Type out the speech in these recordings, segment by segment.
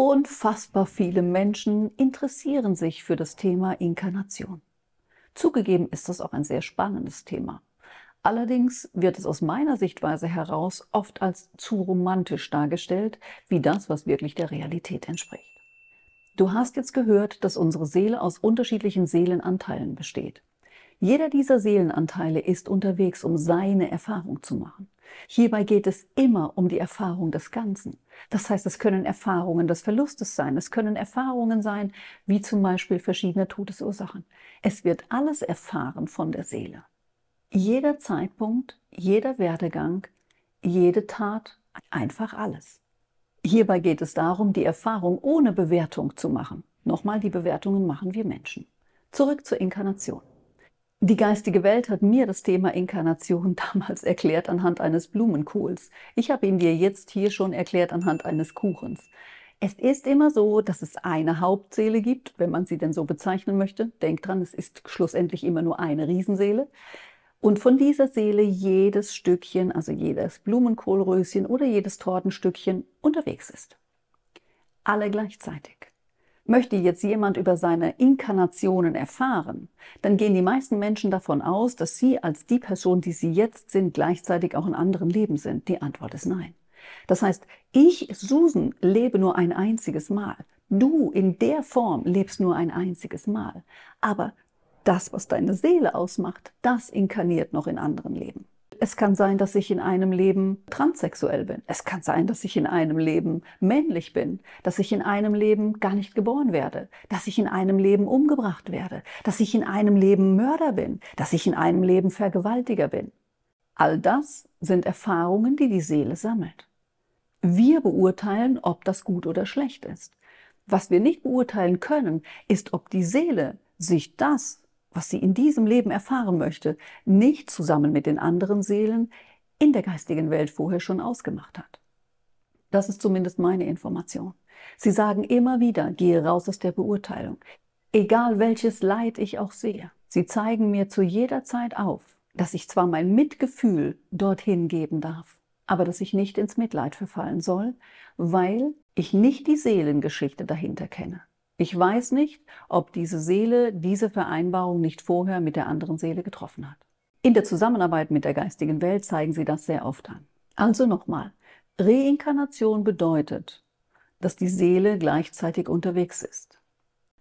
Unfassbar viele Menschen interessieren sich für das Thema Inkarnation. Zugegeben ist das auch ein sehr spannendes Thema. Allerdings wird es aus meiner Sichtweise heraus oft als zu romantisch dargestellt, wie das, was wirklich der Realität entspricht. Du hast jetzt gehört, dass unsere Seele aus unterschiedlichen Seelenanteilen besteht. Jeder dieser Seelenanteile ist unterwegs, um seine Erfahrung zu machen. Hierbei geht es immer um die Erfahrung des Ganzen. Das heißt, es können Erfahrungen des Verlustes sein, es können Erfahrungen sein, wie zum Beispiel verschiedene Todesursachen. Es wird alles erfahren von der Seele. Jeder Zeitpunkt, jeder Werdegang, jede Tat, einfach alles. Hierbei geht es darum, die Erfahrung ohne Bewertung zu machen. Nochmal, die Bewertungen machen wir Menschen. Zurück zur Inkarnation. Die geistige Welt hat mir das Thema Inkarnation damals erklärt anhand eines Blumenkohls. Ich habe ihn dir jetzt hier schon erklärt anhand eines Kuchens. Es ist immer so, dass es eine Hauptseele gibt, wenn man sie denn so bezeichnen möchte. Denk dran, es ist schlussendlich immer nur eine Riesenseele. Und von dieser Seele jedes Stückchen, also jedes Blumenkohlröschen oder jedes Tortenstückchen unterwegs ist. Alle gleichzeitig. Möchte jetzt jemand über seine Inkarnationen erfahren, dann gehen die meisten Menschen davon aus, dass sie als die Person, die sie jetzt sind, gleichzeitig auch in anderen Leben sind. Die Antwort ist nein. Das heißt, ich, Susan, lebe nur ein einziges Mal. Du in der Form lebst nur ein einziges Mal. Aber das, was deine Seele ausmacht, das inkarniert noch in anderen Leben. Es kann sein, dass ich in einem Leben transsexuell bin. Es kann sein, dass ich in einem Leben männlich bin, dass ich in einem Leben gar nicht geboren werde, dass ich in einem Leben umgebracht werde, dass ich in einem Leben Mörder bin, dass ich in einem Leben Vergewaltiger bin. All das sind Erfahrungen, die die Seele sammelt. Wir beurteilen, ob das gut oder schlecht ist. Was wir nicht beurteilen können, ist, ob die Seele sich das was sie in diesem Leben erfahren möchte, nicht zusammen mit den anderen Seelen in der geistigen Welt vorher schon ausgemacht hat. Das ist zumindest meine Information. Sie sagen immer wieder, gehe raus aus der Beurteilung. Egal welches Leid ich auch sehe, sie zeigen mir zu jeder Zeit auf, dass ich zwar mein Mitgefühl dorthin geben darf, aber dass ich nicht ins Mitleid verfallen soll, weil ich nicht die Seelengeschichte dahinter kenne. Ich weiß nicht, ob diese Seele diese Vereinbarung nicht vorher mit der anderen Seele getroffen hat. In der Zusammenarbeit mit der geistigen Welt zeigen sie das sehr oft an. Also nochmal, Reinkarnation bedeutet, dass die Seele gleichzeitig unterwegs ist.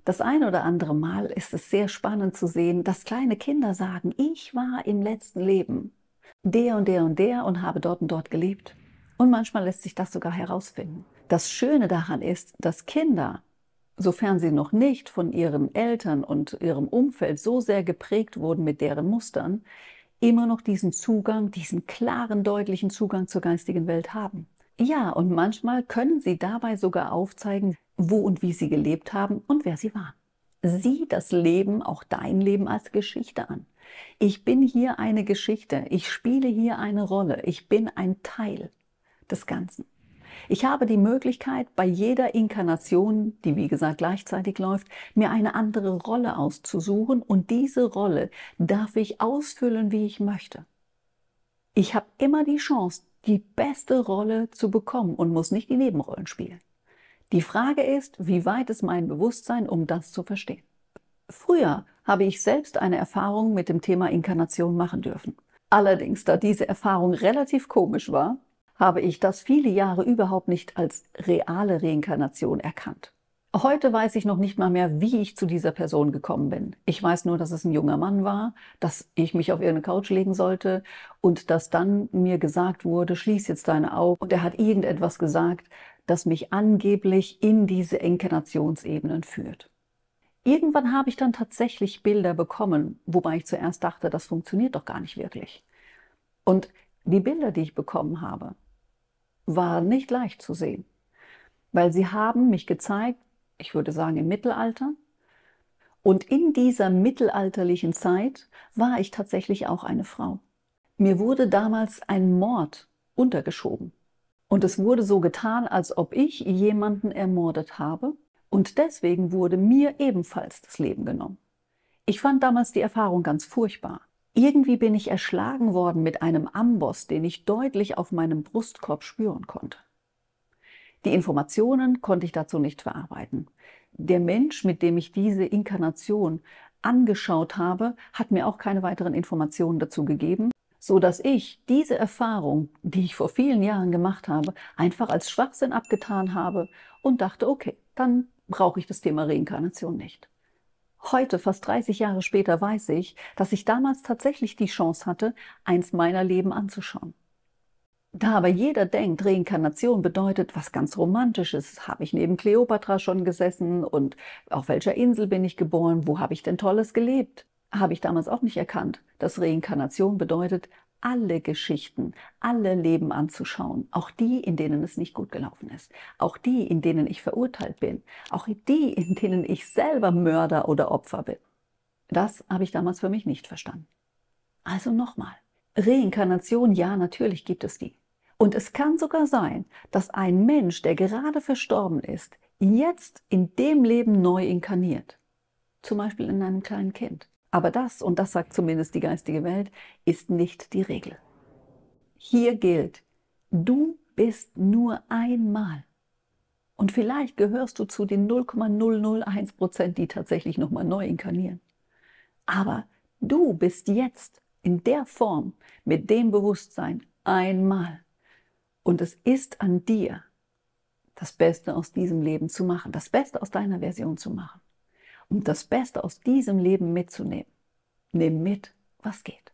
Das ein oder andere Mal ist es sehr spannend zu sehen, dass kleine Kinder sagen, ich war im letzten Leben der und der und der und habe dort und dort gelebt. Und manchmal lässt sich das sogar herausfinden. Das Schöne daran ist, dass Kinder sofern sie noch nicht von ihren Eltern und ihrem Umfeld so sehr geprägt wurden mit deren Mustern, immer noch diesen Zugang, diesen klaren, deutlichen Zugang zur geistigen Welt haben. Ja, und manchmal können sie dabei sogar aufzeigen, wo und wie sie gelebt haben und wer sie waren. Sieh das Leben, auch dein Leben als Geschichte an. Ich bin hier eine Geschichte, ich spiele hier eine Rolle, ich bin ein Teil des Ganzen. Ich habe die Möglichkeit, bei jeder Inkarnation, die wie gesagt gleichzeitig läuft, mir eine andere Rolle auszusuchen und diese Rolle darf ich ausfüllen, wie ich möchte. Ich habe immer die Chance, die beste Rolle zu bekommen und muss nicht die Nebenrollen spielen. Die Frage ist, wie weit ist mein Bewusstsein, um das zu verstehen. Früher habe ich selbst eine Erfahrung mit dem Thema Inkarnation machen dürfen. Allerdings, da diese Erfahrung relativ komisch war, habe ich das viele Jahre überhaupt nicht als reale Reinkarnation erkannt. Heute weiß ich noch nicht mal mehr, wie ich zu dieser Person gekommen bin. Ich weiß nur, dass es ein junger Mann war, dass ich mich auf irgendeine Couch legen sollte und dass dann mir gesagt wurde, schließ jetzt deine Augen. Und er hat irgendetwas gesagt, das mich angeblich in diese Inkarnationsebenen führt. Irgendwann habe ich dann tatsächlich Bilder bekommen, wobei ich zuerst dachte, das funktioniert doch gar nicht wirklich. Und die Bilder, die ich bekommen habe, war nicht leicht zu sehen, weil sie haben mich gezeigt, ich würde sagen im Mittelalter. Und in dieser mittelalterlichen Zeit war ich tatsächlich auch eine Frau. Mir wurde damals ein Mord untergeschoben. Und es wurde so getan, als ob ich jemanden ermordet habe. Und deswegen wurde mir ebenfalls das Leben genommen. Ich fand damals die Erfahrung ganz furchtbar. Irgendwie bin ich erschlagen worden mit einem Amboss, den ich deutlich auf meinem Brustkorb spüren konnte. Die Informationen konnte ich dazu nicht verarbeiten. Der Mensch, mit dem ich diese Inkarnation angeschaut habe, hat mir auch keine weiteren Informationen dazu gegeben, so dass ich diese Erfahrung, die ich vor vielen Jahren gemacht habe, einfach als Schwachsinn abgetan habe und dachte, okay, dann brauche ich das Thema Reinkarnation nicht. Heute, fast 30 Jahre später, weiß ich, dass ich damals tatsächlich die Chance hatte, eins meiner Leben anzuschauen. Da aber jeder denkt, Reinkarnation bedeutet was ganz Romantisches, habe ich neben Kleopatra schon gesessen und auf welcher Insel bin ich geboren, wo habe ich denn Tolles gelebt, habe ich damals auch nicht erkannt, dass Reinkarnation bedeutet, alle Geschichten, alle Leben anzuschauen, auch die, in denen es nicht gut gelaufen ist, auch die, in denen ich verurteilt bin, auch die, in denen ich selber Mörder oder Opfer bin. Das habe ich damals für mich nicht verstanden. Also nochmal, Reinkarnation, ja, natürlich gibt es die. Und es kann sogar sein, dass ein Mensch, der gerade verstorben ist, jetzt in dem Leben neu inkarniert. Zum Beispiel in einem kleinen Kind aber das, und das sagt zumindest die geistige Welt, ist nicht die Regel. Hier gilt, du bist nur einmal. Und vielleicht gehörst du zu den 0,001 Prozent, die tatsächlich nochmal neu inkarnieren. Aber du bist jetzt in der Form, mit dem Bewusstsein, einmal. Und es ist an dir, das Beste aus diesem Leben zu machen, das Beste aus deiner Version zu machen um das Beste aus diesem Leben mitzunehmen. Nimm mit, was geht.